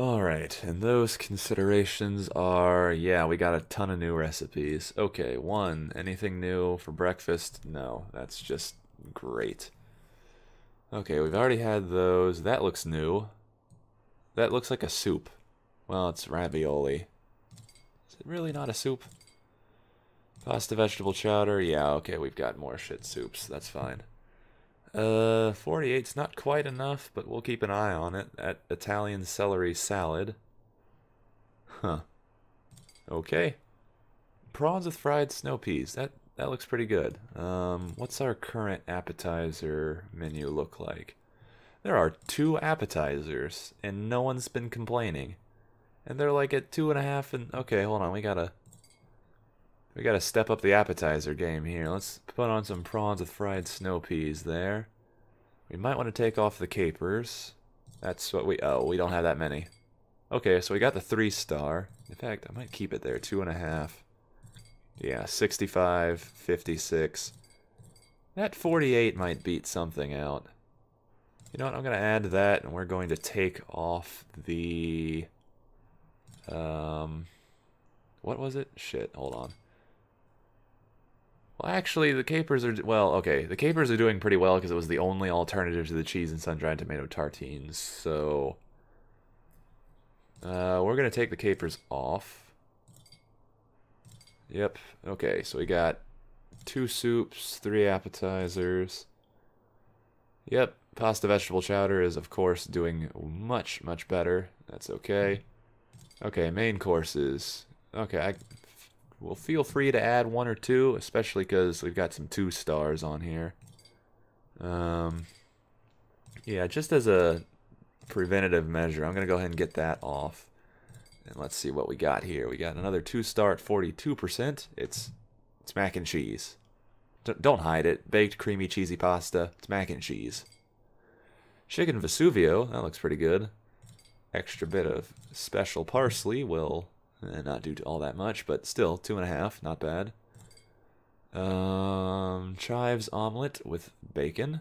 All right, and those considerations are, yeah, we got a ton of new recipes. Okay, one, anything new for breakfast? No, that's just great. Okay, we've already had those. That looks new. That looks like a soup. Well, it's ravioli. Is it really not a soup? Pasta vegetable chowder? Yeah, okay, we've got more shit soups. That's fine. Uh, 48's not quite enough, but we'll keep an eye on it. At Italian celery salad. Huh. Okay. Prawns with fried snow peas. That that looks pretty good. Um, what's our current appetizer menu look like? There are two appetizers, and no one's been complaining. And they're like at two and a half and... Okay, hold on, we gotta... We gotta step up the appetizer game here. Let's put on some prawns with fried snow peas there. We might want to take off the capers. That's what we... Oh, we don't have that many. Okay, so we got the three star. In fact, I might keep it there. Two and a half. Yeah, 65, 56. That 48 might beat something out. You know what? I'm going to add that, and we're going to take off the... Um, what was it? Shit, hold on. Well, actually, the capers are well. Okay, the capers are doing pretty well because it was the only alternative to the cheese and sun-dried tomato tartines. So uh, we're gonna take the capers off. Yep. Okay. So we got two soups, three appetizers. Yep. Pasta vegetable chowder is of course doing much much better. That's okay. Okay. Main courses. Okay. I well, feel free to add one or two, especially because we've got some two stars on here. Um, yeah, just as a preventative measure, I'm going to go ahead and get that off. And let's see what we got here. We got another two-star at 42%. It's, it's mac and cheese. D don't hide it. Baked, creamy, cheesy pasta. It's mac and cheese. Chicken Vesuvio. That looks pretty good. Extra bit of special parsley will and eh, not do all that much, but still, two and a half, not bad. Um, chives omelet with bacon.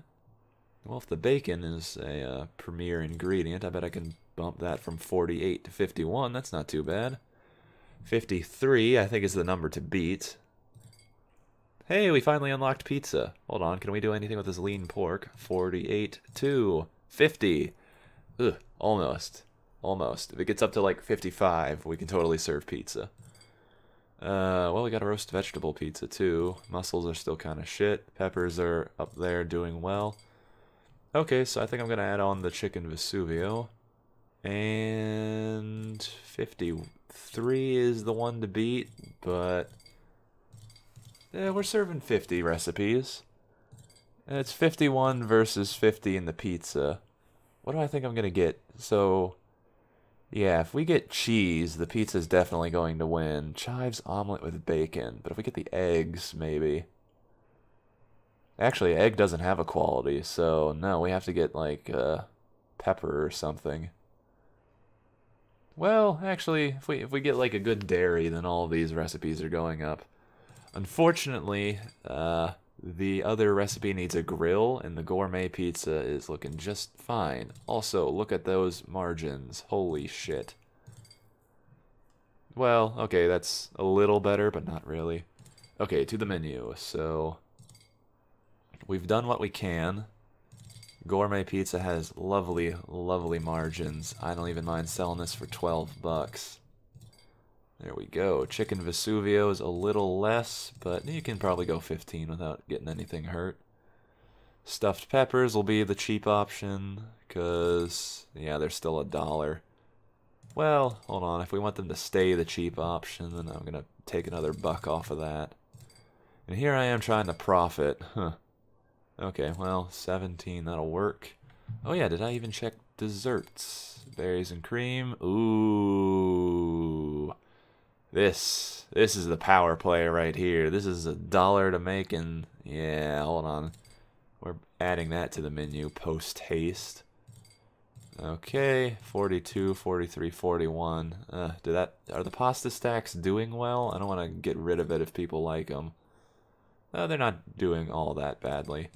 Well, if the bacon is a uh, premier ingredient, I bet I can bump that from 48 to 51. That's not too bad. 53, I think, is the number to beat. Hey, we finally unlocked pizza. Hold on, can we do anything with this lean pork? 48 to 50. Ugh, almost. Almost. If it gets up to like 55, we can totally serve pizza. Uh, well, we got a roast vegetable pizza too. Mussels are still kind of shit. Peppers are up there doing well. Okay, so I think I'm going to add on the chicken Vesuvio. And 53 is the one to beat, but yeah, we're serving 50 recipes. And it's 51 versus 50 in the pizza. What do I think I'm going to get? So yeah, if we get cheese, the pizza's definitely going to win. Chives omelet with bacon. But if we get the eggs, maybe. Actually, egg doesn't have a quality, so no, we have to get, like, uh, pepper or something. Well, actually, if we, if we get, like, a good dairy, then all these recipes are going up. Unfortunately, uh, the other recipe needs a grill, and the gourmet pizza is looking just fine. Also, look at those margins. Holy shit. Well, okay, that's a little better, but not really. Okay, to the menu. So, we've done what we can. Gourmet pizza has lovely, lovely margins. I don't even mind selling this for 12 bucks. There we go. Chicken Vesuvio is a little less, but you can probably go 15 without getting anything hurt. Stuffed peppers will be the cheap option, because, yeah, they're still a dollar. Well, hold on. If we want them to stay the cheap option, then I'm going to take another buck off of that. And here I am trying to profit. Huh. Okay, well, 17, that'll work. Oh yeah, did I even check desserts? Berries and cream. Ooh. This this is the power play right here. This is a dollar to make and yeah, hold on. We're adding that to the menu post haste. Okay, 42, 43, 41. Uh, did that are the pasta stacks doing well? I don't want to get rid of it if people like them. No, they're not doing all that badly.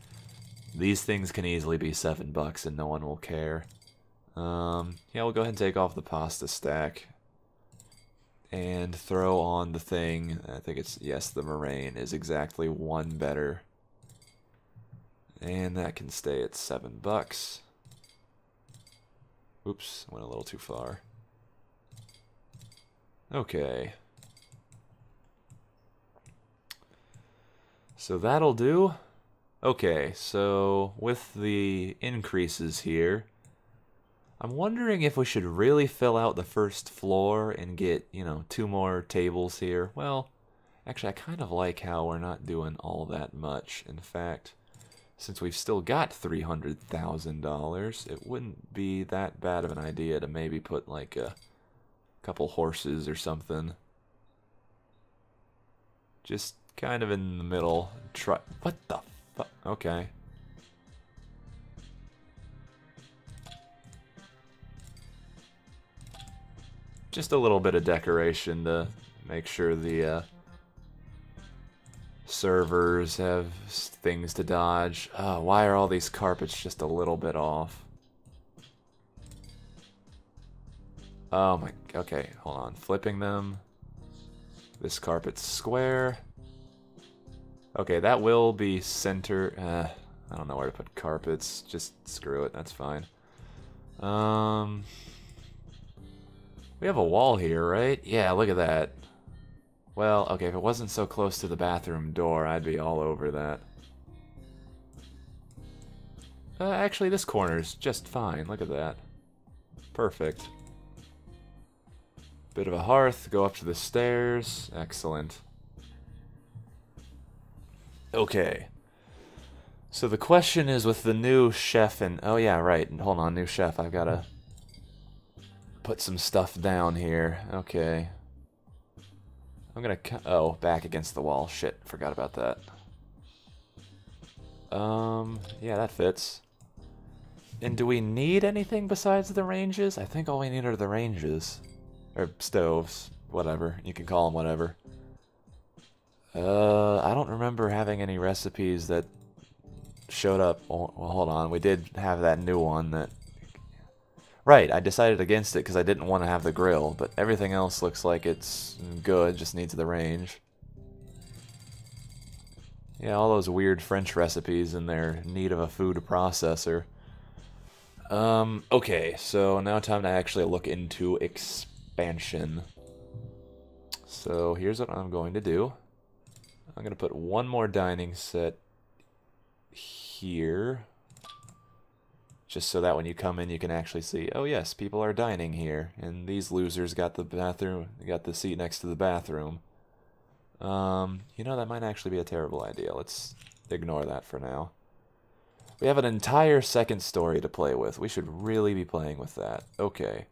These things can easily be seven bucks and no one will care. Um, yeah, we'll go ahead and take off the pasta stack and throw on the thing. I think it's, yes, the moraine is exactly one better. And that can stay at seven bucks. Oops, went a little too far. Okay. So that'll do. Okay, so with the increases here, I'm wondering if we should really fill out the first floor and get, you know, two more tables here. Well, actually, I kind of like how we're not doing all that much. In fact, since we've still got $300,000, it wouldn't be that bad of an idea to maybe put, like, a couple horses or something. Just kind of in the middle. Try. What the fuck? Okay. just a little bit of decoration to make sure the uh, servers have things to dodge. Uh, why are all these carpets just a little bit off? Oh my, okay, hold on. Flipping them. This carpet's square. Okay, that will be center. Uh, I don't know where to put carpets. Just screw it, that's fine. Um... We have a wall here, right? Yeah, look at that. Well, okay, if it wasn't so close to the bathroom door, I'd be all over that. Uh, actually, this corner's just fine. Look at that. Perfect. Bit of a hearth, go up to the stairs. Excellent. Okay. So the question is with the new chef and... Oh yeah, right. Hold on, new chef. I've got to put some stuff down here. Okay. I'm gonna... Oh, back against the wall. Shit, forgot about that. Um, yeah, that fits. And do we need anything besides the ranges? I think all we need are the ranges. Or stoves. Whatever. You can call them whatever. Uh, I don't remember having any recipes that showed up. Well, hold on. We did have that new one that Right, I decided against it because I didn't want to have the grill, but everything else looks like it's good, just needs the range. Yeah, all those weird French recipes in their need of a food processor. Um, okay, so now time to actually look into expansion. So here's what I'm going to do. I'm going to put one more dining set here just so that when you come in, you can actually see, oh yes, people are dining here, and these losers got the bathroom, got the seat next to the bathroom. Um, you know, that might actually be a terrible idea. Let's ignore that for now. We have an entire second story to play with. We should really be playing with that. Okay.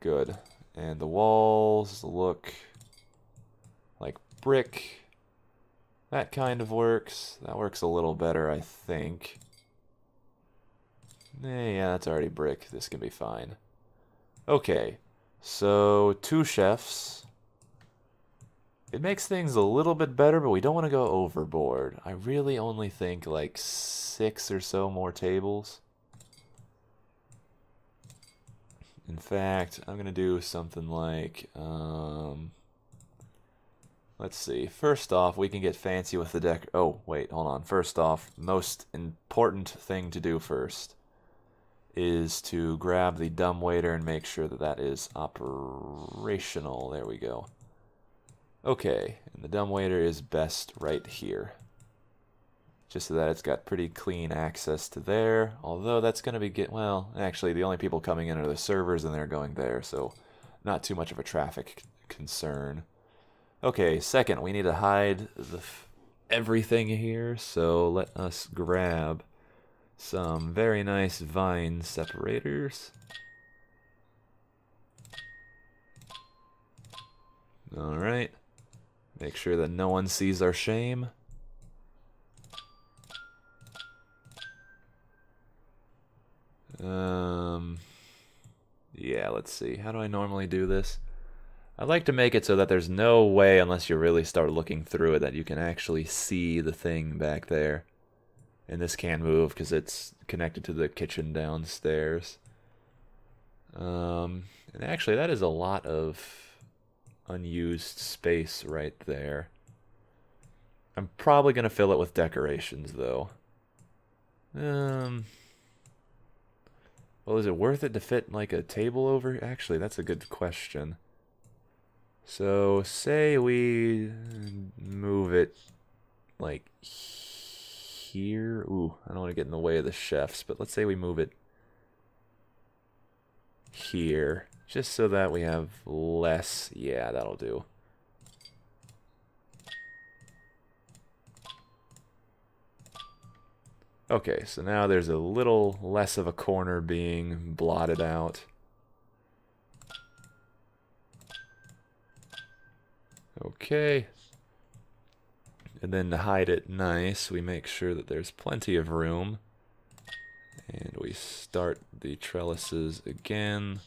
Good. And the walls look like brick. That kind of works. That works a little better, I think. Eh, yeah, that's already brick. This can be fine. Okay, so two chefs. It makes things a little bit better, but we don't want to go overboard. I really only think like six or so more tables. In fact, I'm going to do something like, um, let's see. First off, we can get fancy with the deck. Oh, wait, hold on. First off, most important thing to do first is to grab the dumb waiter and make sure that that is operational. There we go. Okay, and the dumb waiter is best right here. Just so that it's got pretty clean access to there. Although that's going to be get well, actually the only people coming in are the servers and they're going there, so not too much of a traffic concern. Okay, second, we need to hide everything here, so let us grab some very nice vine separators. Alright. Make sure that no one sees our shame. Um, yeah, let's see. How do I normally do this? I like to make it so that there's no way, unless you really start looking through it, that you can actually see the thing back there. And this can move because it's connected to the kitchen downstairs. Um, and actually, that is a lot of unused space right there. I'm probably going to fill it with decorations, though. Um, well, is it worth it to fit, like, a table over? Actually, that's a good question. So, say we move it, like, here here. Ooh, I don't want to get in the way of the chefs, but let's say we move it here, just so that we have less. Yeah, that'll do. Okay, so now there's a little less of a corner being blotted out. Okay, and then to hide it nice, we make sure that there's plenty of room. And we start the trellises again,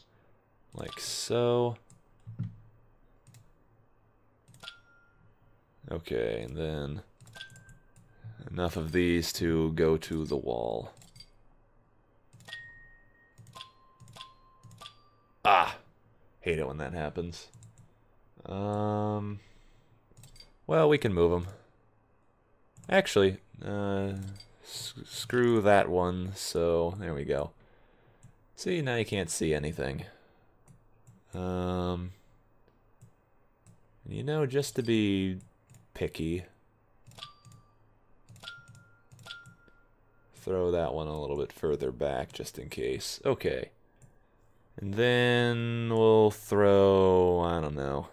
like so. Okay, and then enough of these to go to the wall. Ah! Hate it when that happens. Um, well, we can move them. Actually, uh, screw that one, so there we go. See, now you can't see anything. Um, you know, just to be picky, throw that one a little bit further back just in case. Okay. And then we'll throw, I don't know.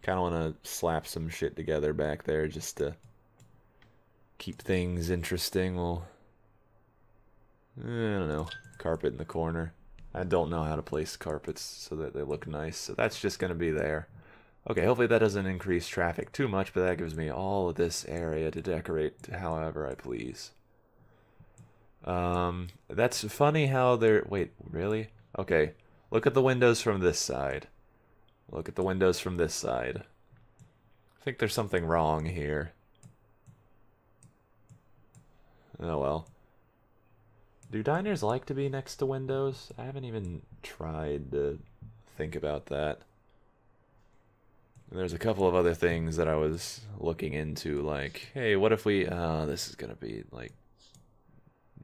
Kind of want to slap some shit together back there just to keep things interesting. We'll, eh, I don't know, carpet in the corner. I don't know how to place carpets so that they look nice, so that's just going to be there. Okay, hopefully that doesn't increase traffic too much, but that gives me all of this area to decorate however I please. Um, that's funny how they're... Wait, really? Okay, look at the windows from this side. Look at the windows from this side. I think there's something wrong here. Oh well. Do diners like to be next to windows? I haven't even tried to think about that. there's a couple of other things that I was looking into, like, hey, what if we... Uh, this is gonna be, like,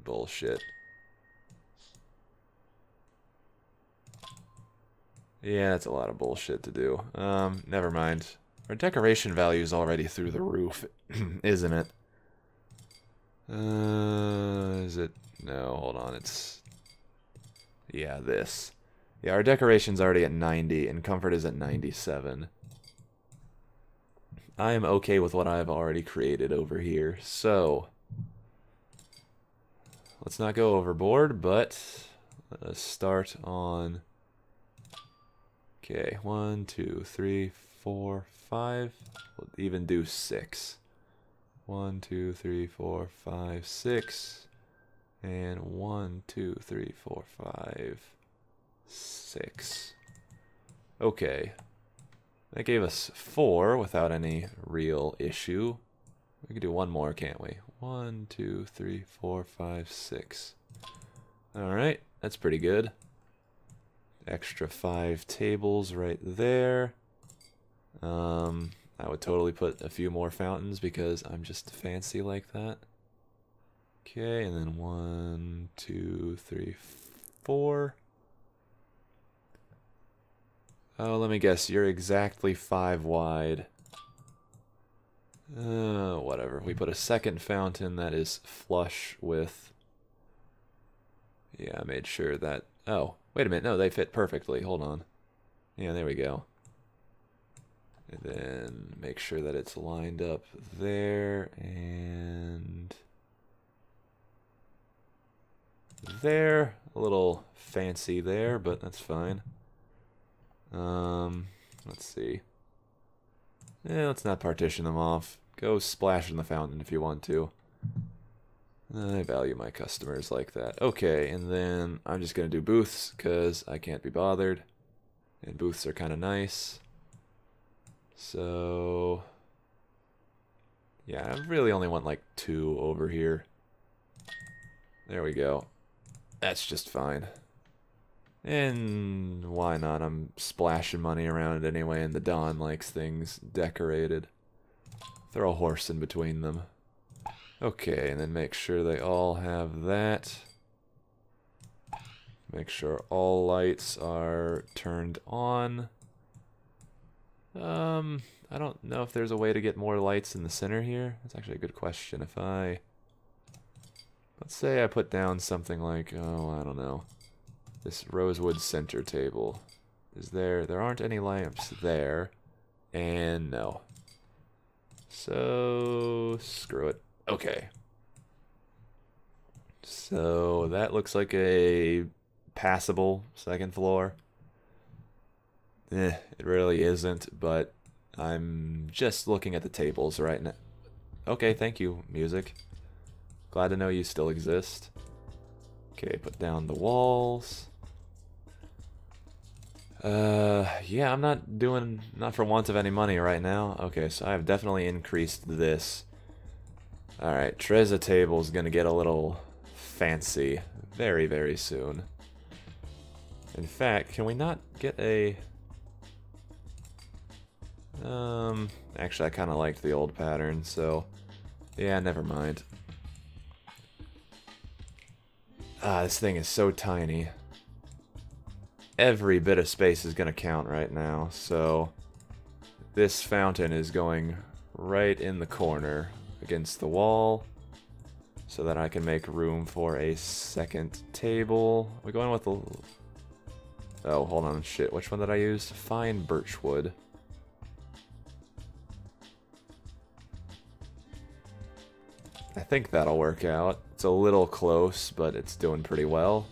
bullshit. Yeah, that's a lot of bullshit to do. Um, never mind. Our decoration value is already through the roof, isn't it? Uh, is it? No, hold on. It's yeah, this. Yeah, our decoration's already at 90, and comfort is at 97. I am okay with what I've already created over here, so let's not go overboard, but let's start on. Okay, one, two, three, four, five. We'll even do six. One, two, three, four, five, six. And one, two, three, four, five, six. Okay. That gave us four without any real issue. We could do one more, can't we? One, two, three, four, five, six. Alright, that's pretty good. Extra five tables right there. Um, I would totally put a few more fountains because I'm just fancy like that. Okay, and then one, two, three, four. Oh, let me guess. You're exactly five wide. Uh, whatever. We put a second fountain that is flush with... Yeah, I made sure that... Oh, wait a minute. No, they fit perfectly. Hold on. Yeah, there we go. And then make sure that it's lined up there and there. A little fancy there, but that's fine. Um, let's see. Yeah, let's not partition them off. Go splash in the fountain if you want to. I value my customers like that. Okay, and then I'm just going to do booths because I can't be bothered. And booths are kind of nice. So, yeah, I really only want like two over here. There we go. That's just fine. And why not? I'm splashing money around anyway, and the Don likes things decorated. Throw a horse in between them. Okay, and then make sure they all have that. Make sure all lights are turned on. Um, I don't know if there's a way to get more lights in the center here. That's actually a good question. If I, let's say I put down something like, oh, I don't know, this rosewood center table. Is there, there aren't any lamps there, and no. So, screw it. Okay. So, that looks like a passable second floor. Eh, it really isn't, but I'm just looking at the tables right now. Okay, thank you, music. Glad to know you still exist. Okay, put down the walls. Uh, yeah, I'm not doing, not for want of any money right now. Okay, so I've definitely increased this. Alright, table table's gonna get a little fancy very, very soon. In fact, can we not get a... Um, actually, I kind of liked the old pattern, so yeah, never mind. Ah, this thing is so tiny. Every bit of space is going to count right now, so this fountain is going right in the corner against the wall so that I can make room for a second table. We're going with the... Oh, hold on, shit. Which one did I use? Fine birch wood. I think that'll work out. It's a little close, but it's doing pretty well.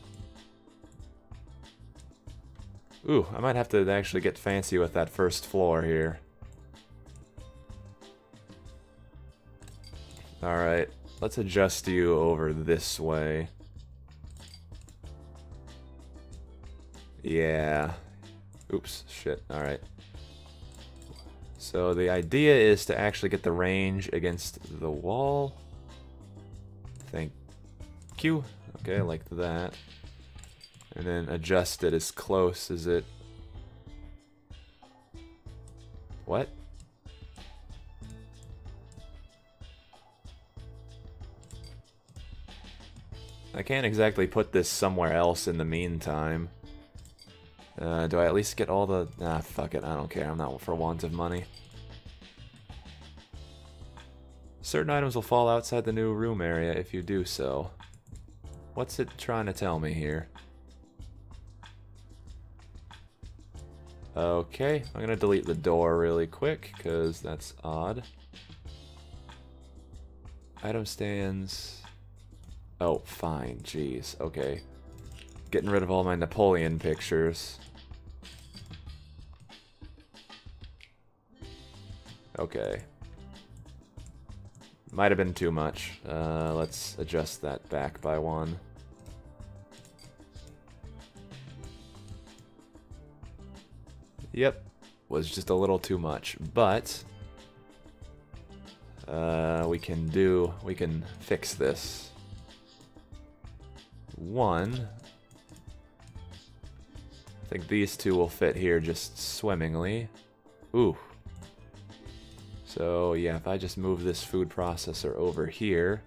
Ooh, I might have to actually get fancy with that first floor here. Alright, let's adjust you over this way. Yeah. Oops, shit, alright. So the idea is to actually get the range against the wall. Thank you. Okay, like that. And then adjust it as close as it... What? I can't exactly put this somewhere else in the meantime. Uh, do I at least get all the... Ah, fuck it, I don't care, I'm not for want of money. Certain items will fall outside the new room area if you do so. What's it trying to tell me here? Okay, I'm gonna delete the door really quick, because that's odd. Item stands... Oh, fine, jeez, okay. Getting rid of all my Napoleon pictures. Okay. Might have been too much. Uh, let's adjust that back by one. Yep, was just a little too much, but uh, we can do, we can fix this. One, I think these two will fit here just swimmingly. Ooh, so yeah, if I just move this food processor over here,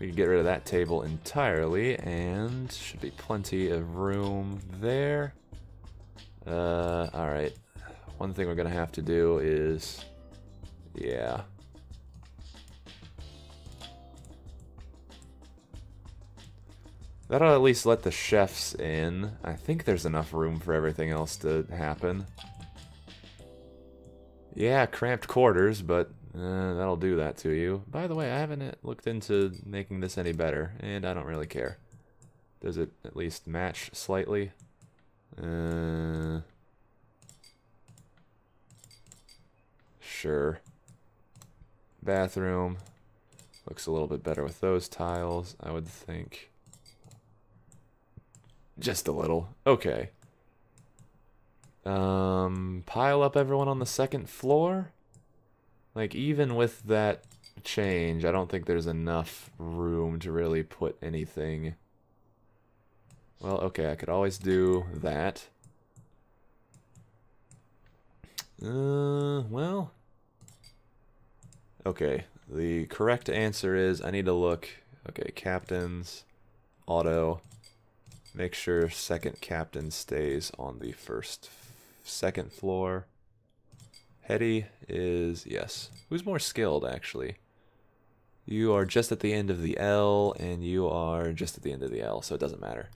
we can get rid of that table entirely, and should be plenty of room there. Uh, alright. One thing we're gonna have to do is... Yeah. That'll at least let the chefs in. I think there's enough room for everything else to happen. Yeah, cramped quarters, but uh, that'll do that to you. By the way, I haven't uh, looked into making this any better, and I don't really care. Does it at least match slightly? Uh, sure. Bathroom. Looks a little bit better with those tiles, I would think. Just a little. Okay. Um, pile up everyone on the second floor? Like, even with that change, I don't think there's enough room to really put anything. Well, okay, I could always do that. Uh, well... Okay, the correct answer is I need to look... Okay, captains, auto, make sure second captain stays on the first second floor. Hetty is, yes. Who's more skilled, actually? You are just at the end of the L, and you are just at the end of the L, so it doesn't matter.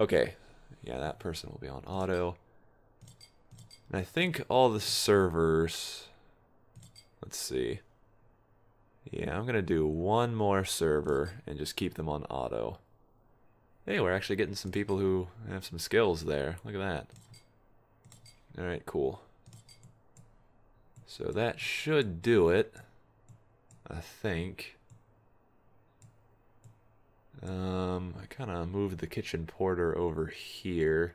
Okay, yeah, that person will be on auto. And I think all the servers... Let's see. Yeah, I'm going to do one more server and just keep them on auto. Hey, we're actually getting some people who have some skills there. Look at that. All right, cool. So that should do it, I think. Um, I kind of moved the kitchen porter over here.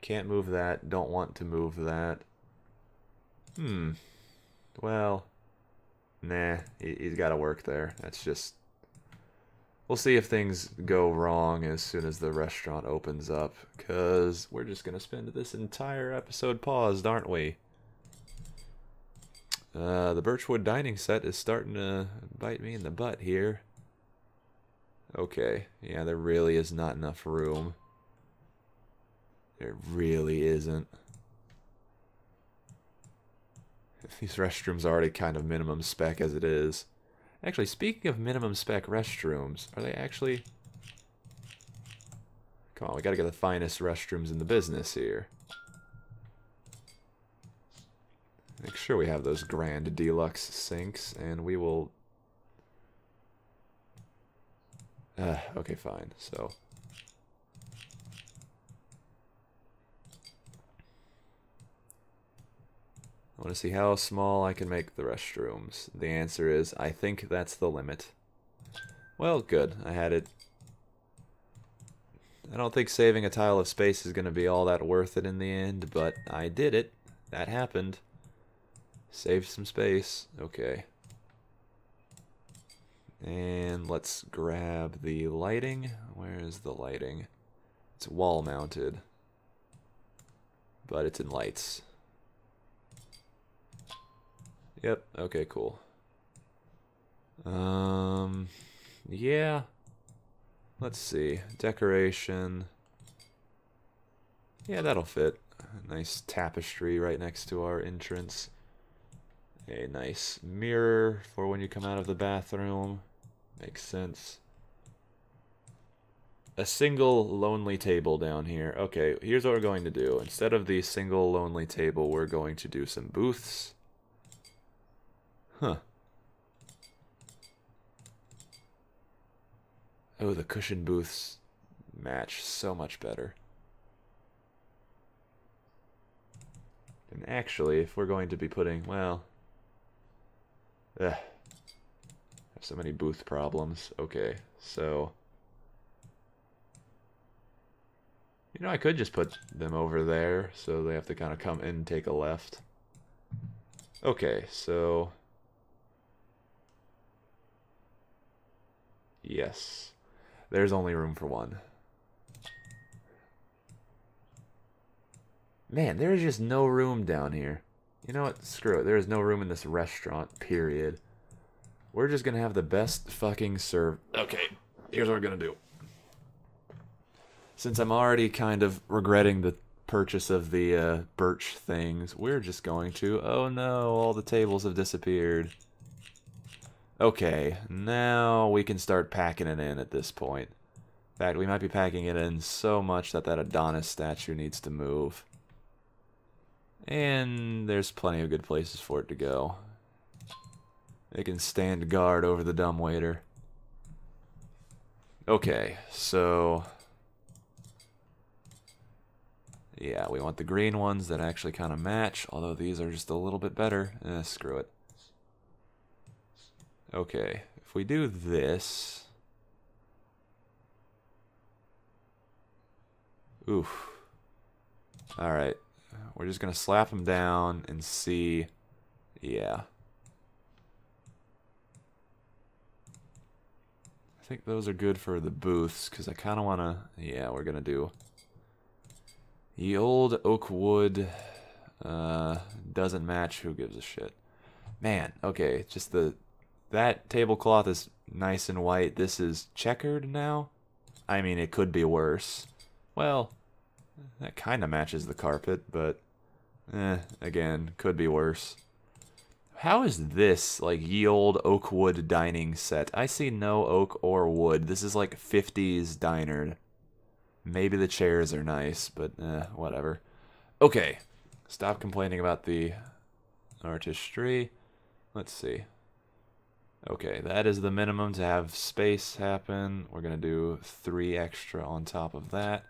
Can't move that, don't want to move that. Hmm. Well, nah, he's got to work there. That's just we'll see if things go wrong as soon as the restaurant opens up because we're just going to spend this entire episode paused, aren't we? Uh, the Birchwood dining set is starting to bite me in the butt here. Okay, yeah, there really is not enough room. There really isn't. These restrooms are already kind of minimum spec as it is. Actually, speaking of minimum spec restrooms, are they actually... Come on, we gotta get the finest restrooms in the business here. Make sure we have those grand deluxe sinks, and we will... Uh, okay, fine. So, I want to see how small I can make the restrooms. The answer is, I think that's the limit. Well, good. I had it. I don't think saving a tile of space is going to be all that worth it in the end, but I did it. That happened. Saved some space. Okay. And let's grab the lighting. Where is the lighting? It's wall mounted. But it's in lights. Yep. Okay, cool. Um, yeah. Let's see. Decoration. Yeah, that'll fit. Nice tapestry right next to our entrance. A nice mirror for when you come out of the bathroom. Makes sense. A single lonely table down here. Okay, here's what we're going to do. Instead of the single lonely table, we're going to do some booths. Huh. Oh, the cushion booths match so much better. And actually, if we're going to be putting, well, ugh, eh, I have so many booth problems. Okay, so you know, I could just put them over there, so they have to kind of come in and take a left. Okay, so Yes. There's only room for one. Man, there is just no room down here. You know what? Screw it. There is no room in this restaurant, period. We're just going to have the best fucking serve. Okay, here's what we're going to do. Since I'm already kind of regretting the purchase of the uh, birch things, we're just going to... Oh no, all the tables have disappeared. Okay, now we can start packing it in at this point. In fact, we might be packing it in so much that that Adonis statue needs to move. And there's plenty of good places for it to go. It can stand guard over the dumb waiter. Okay, so... Yeah, we want the green ones that actually kind of match, although these are just a little bit better. Eh, screw it. Okay, if we do this... Oof. Alright, we're just going to slap him down and see... Yeah. I think those are good for the booths, because I kind of want to... Yeah, we're going to do... The old oak wood uh, doesn't match. Who gives a shit? Man, okay, just the that tablecloth is nice and white. This is checkered now. I mean, it could be worse. Well, that kind of matches the carpet, but eh, again, could be worse. How is this, like, ye old oak wood dining set? I see no oak or wood. This is like 50s diner. Maybe the chairs are nice, but eh, whatever. Okay, stop complaining about the artistry. Let's see. Okay, that is the minimum to have space happen. We're going to do three extra on top of that.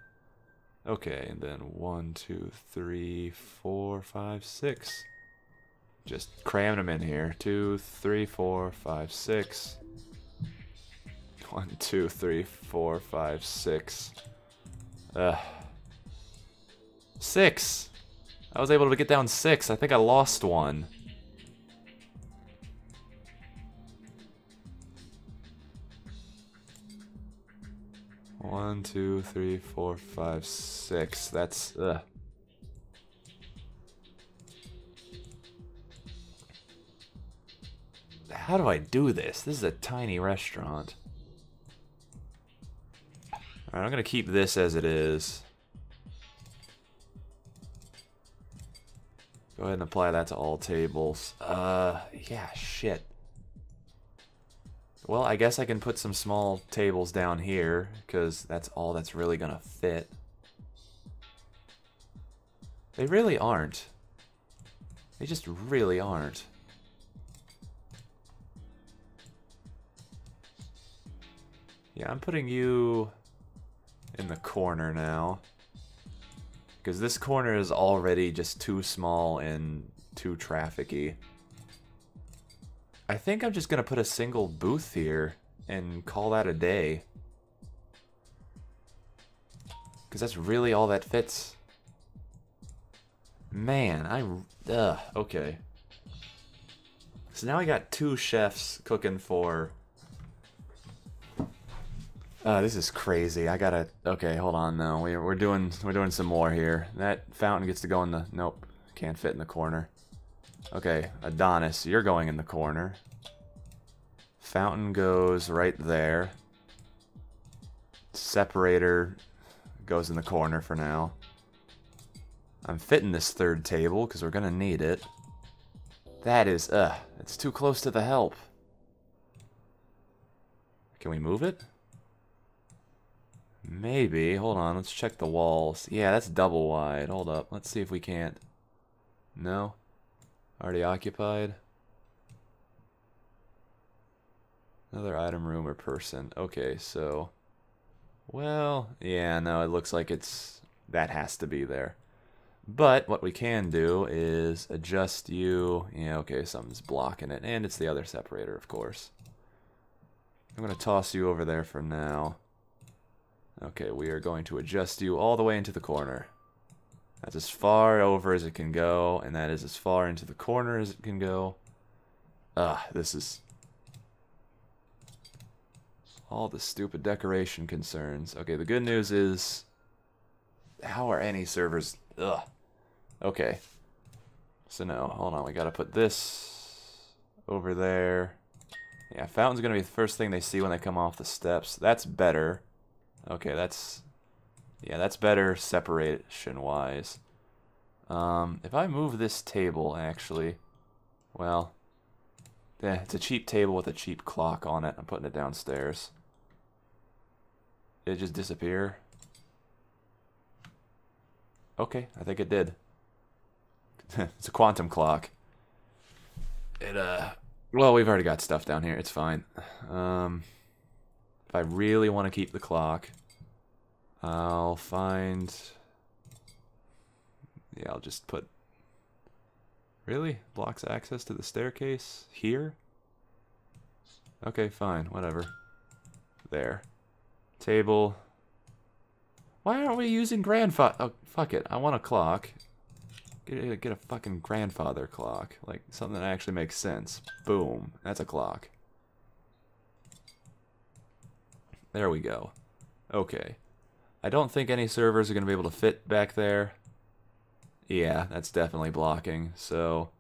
Okay, and then one, two, three, four, five, six. Just cramming them in here. Two, three, four, five, six. One, two, three, four, five, six. Ugh. Six! I was able to get down six. I think I lost one. One, two, three, four, five, six. That's uh. How do I do this? This is a tiny restaurant. I'm gonna keep this as it is. Go ahead and apply that to all tables. Uh, yeah, shit. Well, I guess I can put some small tables down here, because that's all that's really going to fit. They really aren't. They just really aren't. Yeah, I'm putting you in the corner now. Because this corner is already just too small and too trafficky. I think I'm just going to put a single booth here and call that a day. Because that's really all that fits. Man, i uh, Ugh, okay. So now I got two chefs cooking for... Uh, this is crazy. I gotta... Okay, hold on, though. We're, we're, doing, we're doing some more here. That fountain gets to go in the... Nope, can't fit in the corner. Okay, Adonis, you're going in the corner. Fountain goes right there. Separator goes in the corner for now. I'm fitting this third table because we're going to need it. That is, ugh, it's too close to the help. Can we move it? Maybe. Hold on, let's check the walls. Yeah, that's double wide. Hold up, let's see if we can't. No? Already occupied. Another item room or person. Okay, so... Well, yeah, no, it looks like it's... That has to be there. But what we can do is adjust you. Yeah, okay, something's blocking it. And it's the other separator, of course. I'm going to toss you over there for now. Okay, we are going to adjust you all the way into the corner. That's as far over as it can go, and that is as far into the corner as it can go. Ah, this is all the stupid decoration concerns. Okay, the good news is, how are any servers? Ugh. Okay. So no, hold on. We gotta put this over there. Yeah, fountain's gonna be the first thing they see when they come off the steps. That's better. Okay, that's yeah, that's better separation-wise. Um, if I move this table, actually, well, yeah, it's a cheap table with a cheap clock on it. I'm putting it downstairs. Did it just disappear? Okay, I think it did. it's a quantum clock. It, uh, well, we've already got stuff down here. It's fine. Um, if I really want to keep the clock, I'll find... Yeah, I'll just put... Really? Blocks access to the staircase? Here? Okay, fine, whatever. There. Table. Why aren't we using grandfather? Oh, fuck it. I want a clock. Get a, get a fucking grandfather clock. Like, something that actually makes sense. Boom. That's a clock. There we go. Okay. I don't think any servers are going to be able to fit back there. Yeah, that's definitely blocking, so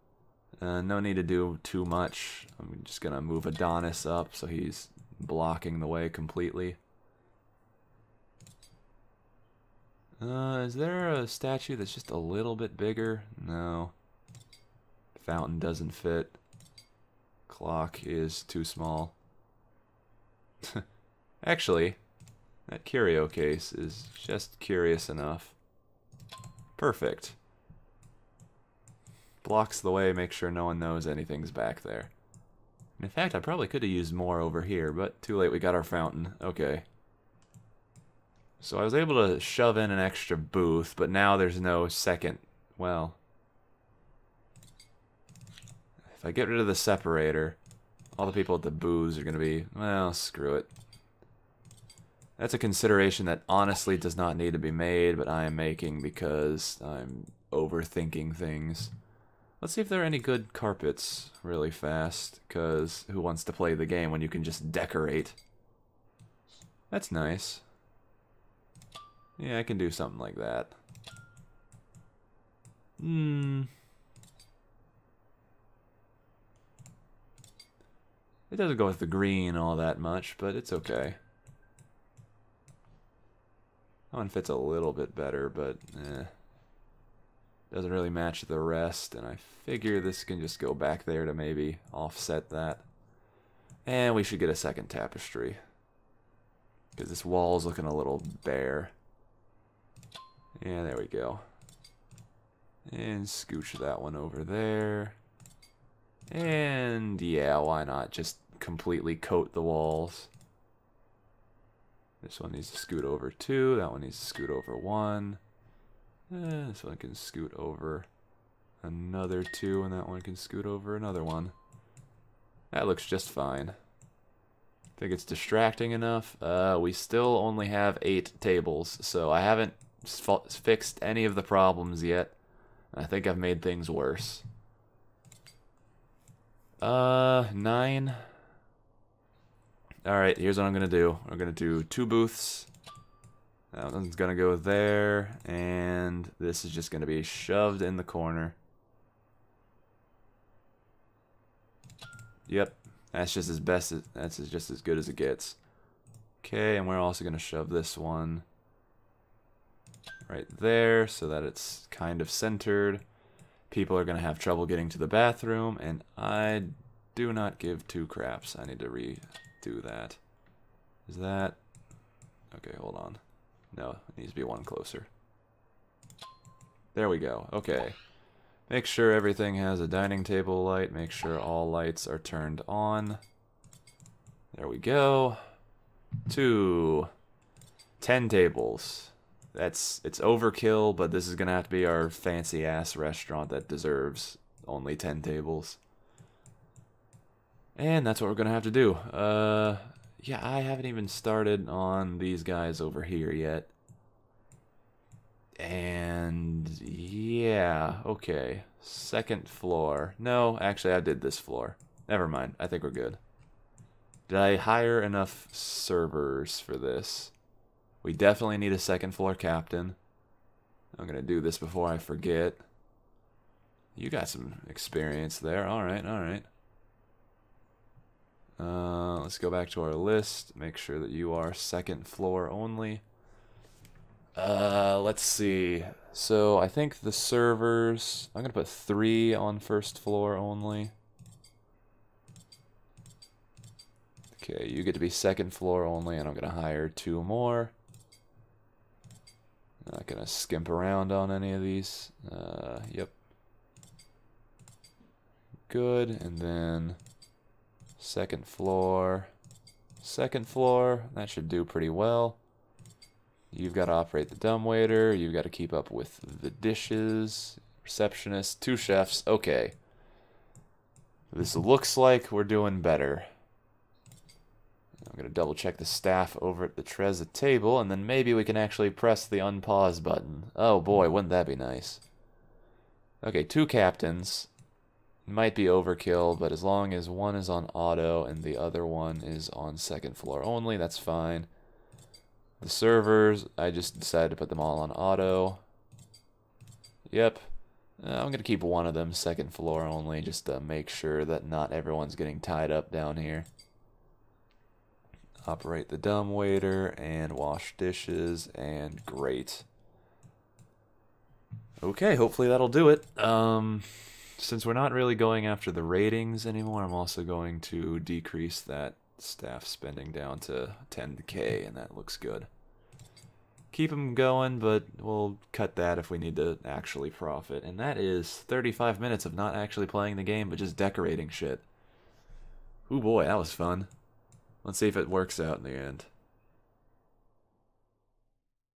uh, no need to do too much. I'm just going to move Adonis up so he's blocking the way completely. Uh, is there a statue that's just a little bit bigger? No. Fountain doesn't fit. Clock is too small. Actually, that curio case is just curious enough. Perfect. Blocks the way, make sure no one knows anything's back there. In fact, I probably could have used more over here, but too late, we got our fountain. Okay. So I was able to shove in an extra booth, but now there's no second, well... If I get rid of the separator, all the people at the booths are going to be, well, screw it. That's a consideration that honestly does not need to be made, but I am making because I'm overthinking things. Let's see if there are any good carpets really fast, because who wants to play the game when you can just decorate? That's nice. Yeah, I can do something like that. Hmm. It doesn't go with the green all that much, but it's okay. That one fits a little bit better, but eh, doesn't really match the rest, and I figure this can just go back there to maybe offset that. And we should get a second tapestry, because this wall is looking a little bare. Yeah, there we go. And scooch that one over there. And yeah, why not just completely coat the walls. This one needs to scoot over two. That one needs to scoot over one. Eh, this one can scoot over another two, and that one can scoot over another one. That looks just fine. I Think it's distracting enough? Uh, we still only have eight tables, so I haven't fixed any of the problems yet. I think I've made things worse. Uh, nine. All right, here's what I'm gonna do. I'm gonna do two booths. That one's gonna go there, and this is just gonna be shoved in the corner. Yep, that's just as best. As, that's just as good as it gets. Okay, and we're also gonna shove this one right there so that it's kind of centered. People are gonna have trouble getting to the bathroom, and I do not give two craps. I need to re do that. Is that... Okay, hold on. No, it needs to be one closer. There we go. Okay. Make sure everything has a dining table light. Make sure all lights are turned on. There we go. Two. Ten tables. That's it's overkill, but this is gonna have to be our fancy ass restaurant that deserves only ten tables. And that's what we're going to have to do. Uh, yeah, I haven't even started on these guys over here yet. And yeah, okay. Second floor. No, actually I did this floor. Never mind. I think we're good. Did I hire enough servers for this? We definitely need a second floor captain. I'm going to do this before I forget. You got some experience there. All right, all right. Uh, let's go back to our list. Make sure that you are second floor only. Uh, let's see. So I think the servers, I'm going to put three on first floor only. Okay, you get to be second floor only, and I'm going to hire two more. Not going to skimp around on any of these. Uh, yep. Good, and then Second floor. Second floor. That should do pretty well. You've got to operate the dumbwaiter. You've got to keep up with the dishes. Receptionist. Two chefs. Okay. This looks like we're doing better. I'm going to double check the staff over at the Trezza table, and then maybe we can actually press the unpause button. Oh boy, wouldn't that be nice. Okay, two captains. Might be overkill, but as long as one is on auto and the other one is on second floor only, that's fine. The servers, I just decided to put them all on auto. Yep. Uh, I'm going to keep one of them second floor only just to make sure that not everyone's getting tied up down here. Operate the dumb waiter and wash dishes and great. Okay, hopefully that'll do it. Um since we're not really going after the ratings anymore, I'm also going to decrease that staff spending down to 10k, and that looks good. Keep them going, but we'll cut that if we need to actually profit. And that is 35 minutes of not actually playing the game, but just decorating shit. Oh boy, that was fun. Let's see if it works out in the end.